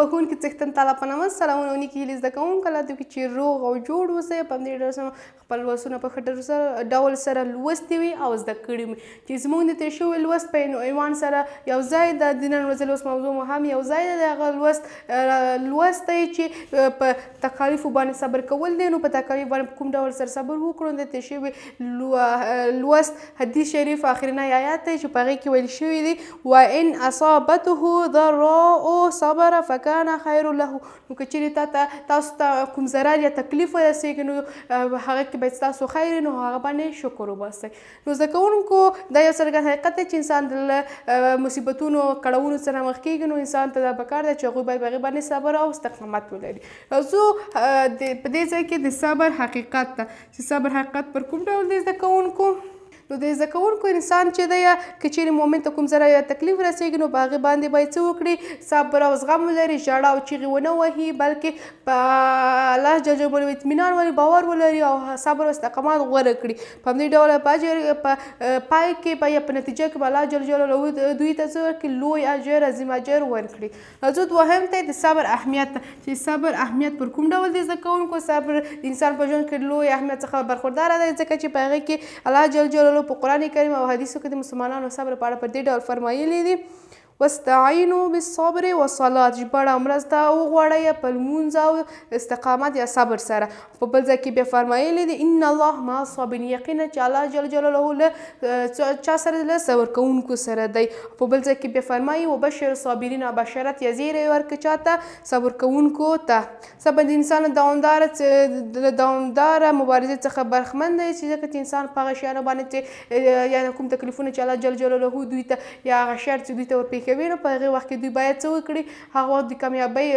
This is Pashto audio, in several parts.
بخون کې څښتن تعالی په نامه سلامونه کې لیز د کوم کله د چې روغ او جوړ اوسې په دې ډول سم خپل لوسونه په خټر سره ډول سره لوستي وي او زده کړی چې زموږ د تیر شوی لوست په عنوان سره یو ځای د دینن ورځې لوست موضوع مو هم یو ځای د هغه لوست لوست چې په تکالیف باندې صبر کول دي نو په تکالیف باندې کوم ډول سره صبر وکړو د تیر شوی لوست حدیث شریف اخرنا آیات چې په هغه کې ویل شوی دی و ان اصابته ضراء صبر فک کان خیر له نو که چیرې تا ته تاسو ته کوم ضرر یا تکلیف ورسیږي نو هغه کې به تاسو خیر نو هغه باندې شکر وباسئ نو زده کوونکو دا یو څرګند حقیقت دی چې انسان د مصیبتونو کړهونو سره مخ کیږي نو انسان ته دا پکار دی چې هغوی باید هغې باندې صبر او استقامت ولري زه په دې ځای کې د صبر حقیقت ته چې صبر حقیقت پر کوم ډول دی زده کوونکو نو د زکونکو انسان چې دی چې چیرې مومن ته کوم زره یا تکلیف رسیږي نو باغې باندې باید څه وکړي صبر او زغم ولري ژړا او چیغې ونه وهي بلکې په الله جل جلاله اطمینان ولري باور ولري او صبر او استقامت غوره کړي په دې ډول په پای کې په یا په نتیجه کې الله جل جلاله دوی ته څه ورکړي لوی اجر عظیم اجر ورکړي نو دوهم ته د صبر اهمیت چې صبر اهمیت پر کوم ډول دی زکونکو صبر انسان په ژوند کې لوی اهمیت څخه برخوردار دی ځکه چې په هغه کې الله جل جلاله په قران کریم او حدیثو کې د مسلمانانو صبر لپاره په دې ډول فرمایلی دي واستعینو بالصبر والصلاه ژباړه مرسته وغواړئ په لمونځ او استقامت یا صبر سره په بل ځای کې بیا فرمایلی دی ان الله مع الصابرین یقینا چې الله جل جلاله له چا سره له صبر کوونکو سره دی په بل ځای کې بیا فرمایي وبشر الصابرین بشارت یا زیری ورکړه چاته صبر کوونکو ته صبر د انسان دوامدار دوامدار مبارزه څخه برخمن دی چې ځکه انسان په هغه شیانو باندې یا کوم تکلیفونه چې الله جل جلاله دوی ته یا هغه شر چې دوی ته ورپېښي کوي نو په هغه وخت کې دوی باید څه وکړي هغه وخت د کامیابۍ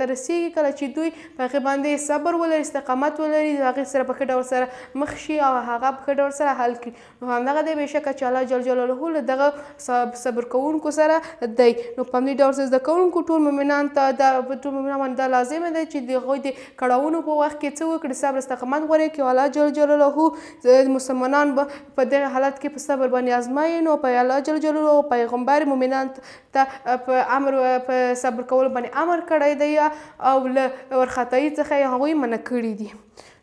ته رسیږي کله چې دوی په هغه باندې صبر ولري استقامت ولري د هغې سره په ښه ډول سره مخ شي او هغه په ښه ډول سره حل کړي نو همدغه دی بېشکه چې الله جل جلاله له دغه صبر کوونکو سره دی نو په همدې ډول زده کوونکو ټول مؤمنان ته دا ټول مؤمنان باندې دا لازم دی چې د هغوی د کړاوونو په وخت کې څه وکړي صبر استقامت غوره کړي الله جل جلاله مسلمانان په دغه حالت کې په صبر باندې ازمایي نو په الله جل جلاله پیغمبر مؤمنان ته په امر په صبر کول باندې امر کړی دی او له ورخطایي څخه یې هغوی منع کړي دي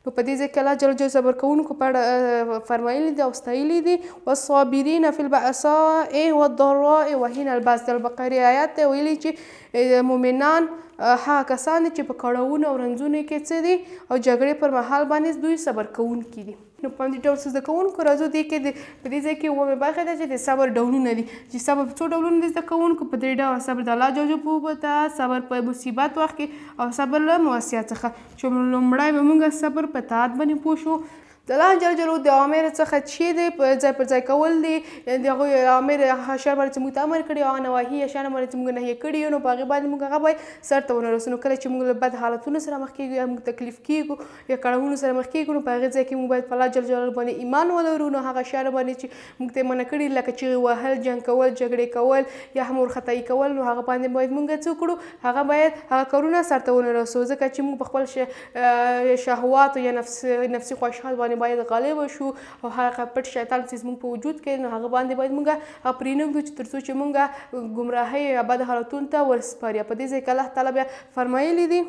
نو په دې ځای کې الله جل جلاله صبر کوونکو په اړه فرمایلی دي او ستایلی دي والصابرین فی البأساء والضراء وحین البأس د البقرې آیات ته ویلي چې مؤمنان هغه کسان چې په کړاوونو او رنځونو کې څه دي او جګړې پر مهال باندې دوی صبر کوونکي دي نو په دې ډول زده کوونکو راځو دې کې په دې ځای کې اومه برخه ده چې د صبر ډولونه دي چې صبر څو ډولونه دي زده کوونکو په درې ډول صبر د الله جوجو په وبته صبر په مصیبت وخت کې او صبر له مواسیات څخه چې لومړی به موږ صبر په طاعت باندې پوه شو د الله جل جلاله د عامر څخه چې دی په ځای پر ځای کول دي د هغه عامر اشیاء باندې چې موږ امر کړی او نواهی اشیاء باندې چې موږ نهي کړی نو په هغه باندې موږ هغه باید سر ته ورسونو کله چې موږ له بد حالتونو سره مخ کیږو یا موږ تکلیف کیږو یا کړهونو سره مخ کیږو نو په هغه ځای کې موږ باید په الله جل جلاله باندې ایمان ولرو نو هغه اشیاء باندې چې موږ ته منع کړی لکه چې وهل جنگ کول جګړې کول یا هم خطای کول نو هغه باندې باید موږ څه کړو هغه باید هغه کارونه سر ته ورسو ځکه چې موږ په خپل شهوات او یا نفس نفسي خوښحال باندې باندې باید غالب شو او هغه پټ شیطان چې موږ په وجود کې نو هغه باندې باید موږ پرېنګو چې ترڅو چې موږ گمراهۍ یا بد حالتونو ته ورسپاري په دې ځای کې الله تعالی بیا فرمایلی دی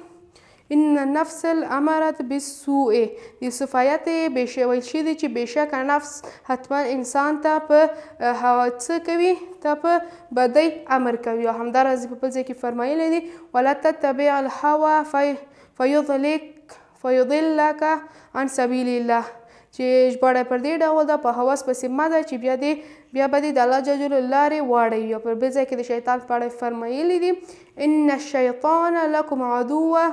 ان النفس الامرت بالسوء یوسف آیت به شویل شي چې بشک نفس حتما انسان ته په حوادثه کوي ته په بدی امر کوي او همدارنګه په بل ځای کې فرمایلی دی ولا تتبع الهوى فيضلك فیضلک عن سبیل الله چې ژباړه پر دې ډول ده په هوس پسې مده چې بیا دې بیا به دې د الله جل لارې واړوي او پر بل ځای کې د شیطان په اړه فرمایلی دي ان الشیطان لکم عدوه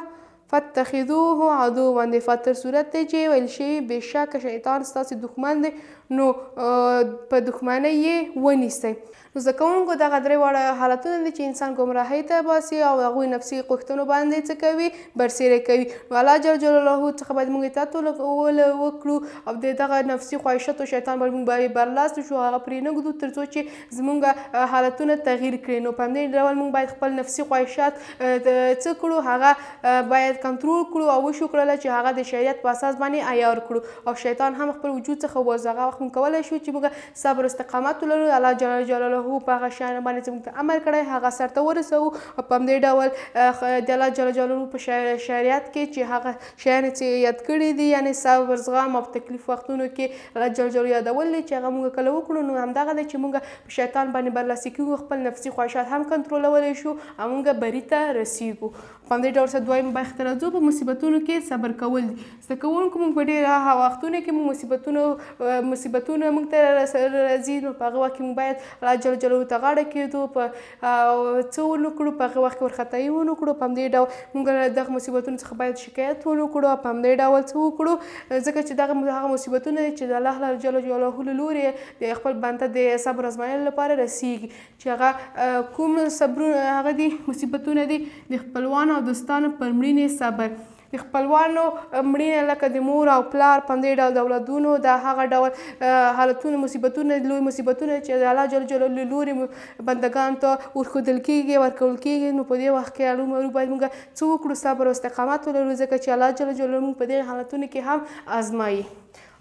فاتخذوه عدوا د فاتر صورت دی چې ویل شوي بېشکه شیطان ستاسې دښمن دی نو په دښمنۍ یې ونیسئ نو زده کوونکو دغه درې واړه حالتونه دي چې انسان ګمراهۍ ته باسي او هغوی نفسي غوښتنو باندې څه کوي برسېره کوي نو الله جل جلاله څخه باید موږ اطاعت وکړو او د دغه نفسي خواهشاتو شیطان باید موږ برلاسته شو هغه پرې نه ږدو تر څو چې زموږ حالتونه تغیر کړي نو په همدې ډول موږ باید خپل نفسي خواهشات څه کړو هغه باید کنټرول کړو او وشو کړله چې هغه د شریعت په اساس باندې عیار کړو او شیطان هم خپل وجود څخه وزغه موږ کولای شو چې موږ صبر استقامت ولرو الله جل جلاله په هغه شان باندې چې موږ امر کړی هغه سرته ورسو په همدې ډول د الله جل جلاله په شریعت کې چې هغه شیان چې یاد کړی دي یعنی صبر زغم او تکلیف وختونو کې الله جل جلاله یادول چې هغه موږ کله وکړو نو همدغه دی چې موږ په شیطان باندې برلاسي کیږو خپل نفسي خواهشات هم کنټرولولی شو او موږ بری ته رسیږو په همدې ډول سره دویم برخه ته راځو په مصیبتونو کې صبر کول دي زده کوونکو موږ په ډېر هغه وختونو کې موږ مصیبتونو مصیبتونه موږ ته راځي نو په هغه وخت کې موږ باید الله جل جلاله ته غاړه کېږدو په څه ونه کړو په هغه وخت کې وارخطایي ونه کړو په همدې ډول موږ دغه مصیبتونو څخه باید شکایت ونه کړو په همدې ډول څه وکړو ځکه چې دغه هغه مصیبتونه چې د الله جل جلاله له لورې د خپل بنده د صبر ازمایلو لپاره رسیږي چې هغه کوم صبرونه هغه دي مصیبتونه دي د خپلوانو او دوستانو پر مړینې صبر د خپلوانو مړینه لکه د مور او پلار پندې ډول دولتونو دا هغه ډول حالتونه مصیبتونه لوی مصیبتونه چې د الله جل جلاله لوري بندگان ته ورخدل کیږي ورکول کیږي نو په دې وخت کې علوم ورو باید موږ څو کړو صبر او استقامت ولرو ځکه چې الله جل جلاله موږ په دې حالتونو کې هم آزمایي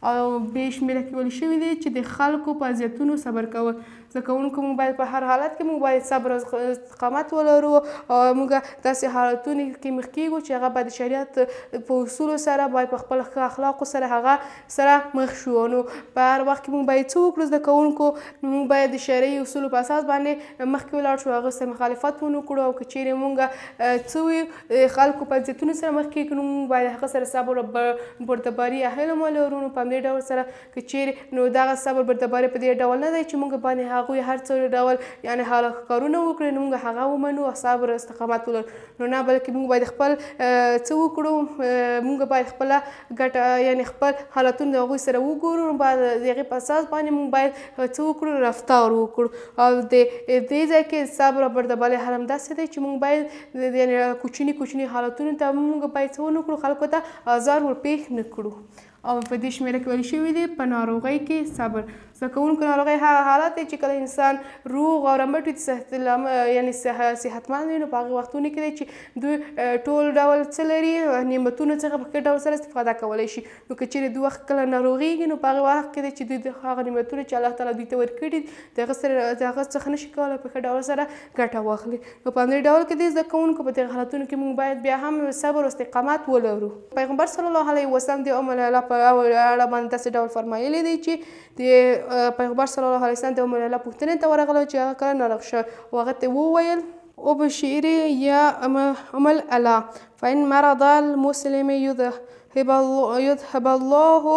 او به شمیره کې شوی دی چې د خلکو په اذیتونو صبر کول زده کوونکو موږ باید په هر حالت کې موږ باید صبر او استقامت ولرو او موږ داسې حالتونو کې مخ کیږو چې هغه به د شریعت په اصولو سره باید په خپل اخلاقو سره هغه سره مخ شو نو په هر وخت کې موږ باید څه وکړو زده کوونکو موږ باید د شرعي اصولو په اساس باندې مخکې ولاړ شو هغه سره مخالفت ونه کړو او که چیرې موږ څه خلکو په اذیتونو سره مخ کیږو نو موږ باید هغه سره صبر او بردباري اهل مولرو نو په باندې ډول سره که چیرې نو دغه صبر به دبارې په دې ډول نه دی چې موږ باندې هغوی هر څه ډول یعنی حالت کارونه وکړي نو موږ هغه ومنو او صبر استقامت ولرو نو نه بلکې موږ باید خپل څه وکړو موږ باید خپل ګټه یعنی خپل حالتونه د هغوی سره وګورو بعد دغه په اساس باندې موږ باید څه وکړو رفتار وکړو او د دې ځای کې صبر او بردبالې هر همداسې دی چې موږ باید یعنی کوچني کوچني حالتونو ته موږ باید څه ونکړو خلکو ته آزار ورپېښ نه کړو او په دې شمیره کړل شوي دي په ناروغۍ کې صبر زده کوونکو ناروغۍ هغه حالت دی چې کله انسان روغ او رمټ وي یعنی صحتمند وي نو په هغه وختونو کې دی چې دوی ټول ډول څه لري نعمتونو څخه په ښه ډول سره استفاده کولی شي نو که چیرې دوی وخت کله ناروغېږي نو په هغه وخت کې دی چې دوی د هغه نعمتونه چې الله تعالی دوی ته ورکړي دي د هغه سره د هغه څخه نشي کولی په ښه ډول سره ګټه واخلي نو په همدې ډول کې دی زده کوونکو په دغه حالتونو کې موږ باید بیا هم صبر او استقامت ولرو پیغمبر صلی الله علیه وسلم د ام لاله په اړه باندې تاسو ډول فرمایلی دی چې د پیغمبر صلی الله علیه وسلم د عمر الله پوښتنې ته ورغلو چې هغه کله ناروغ شو هغه ته وویل او بشیری یا عمل الله فإن مرض المسلم يذهب الله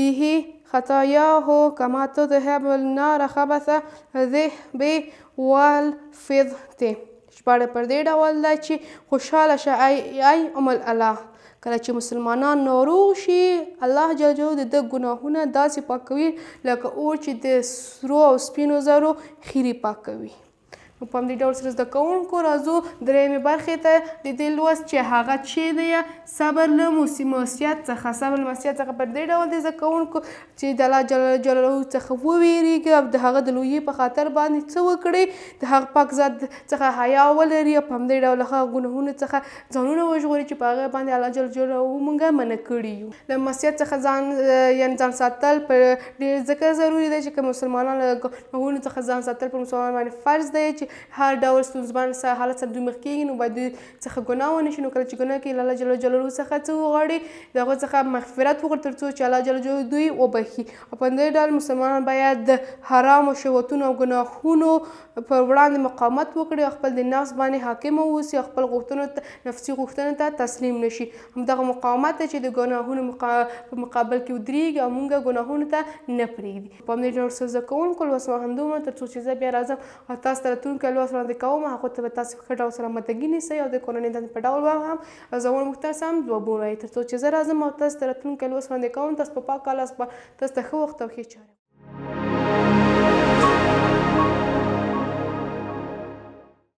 به خطاياه كما تذهب النار خبث الذهب والفضة شپاره پر دې ډول ده چې خوشاله شي ای ام الله کله چې مسلمانان ناروغ شي الله جل جلاله د ګناهونه داسې پاکوي لکه اور چې د سرو او سپینو زرو خيري پاکوي نو په همدې ډول سره زده کوونکو راځو درېیمې برخې ته د دې لوست چې هغه چې دی صبر له مسیموسیت څخه صبر له مسیت څخه په دې ډول د زده کوونکو چې د الله جل جلاله څخه وویریږي او د هغه د لویې په خاطر باندې څه وکړي د هغه پاک ذات څخه حیا ولري په همدې ډول هغه ګناهونو څخه ځانونه وژغوري چې په هغه باندې الله جل جلاله مونږه منع کړي یو د مسیت څخه ځان یعنی ځان ساتل پر ډېر ځکه ضروری دی چې کوم مسلمانان له ګناهونو څخه ځان ساتل پر مسلمان باندې فرض دی چې هر ډول ستونزمن حالت سره دوی مخ کیږي نو باید دوی څخه ګناه ونه شي نو کله چې ګناه کوي الله جل جلاله څخه څه وغواړي د هغه څخه مغفرت وغواړي تر څو چې الله جل جلاله دوی وبخي او په دې ډول مسلمانان باید د حرامو شهوتونو او ګناهونو پر وړاندې مقاومت وکړي خپل د نفس باندې حاکم واوسي خپل غوښتنو نفسي غوښتنو ته تسلیم نشي همدغه مقاومت ته چې د ګناهونو په مقابل کې ودرېږي او موږ ګناهونو ته نه پرېږدي په همدې ډول سزا کوونکو لوس همدومره تر څو چې زه بیا راځم او تاسو ته راتلونکي څوک الله سره د کوم هغه ته به تاسو ښه ډول سلامتګي نیسئ او د کورنۍ دند په ډول واه هم زموږ مختصم دوه بونه تر څو چې زه راځم او تاسو ترتون کلو سره د کوم تاسو په پاک الله تاسو ته ښه وخت او ښه چاره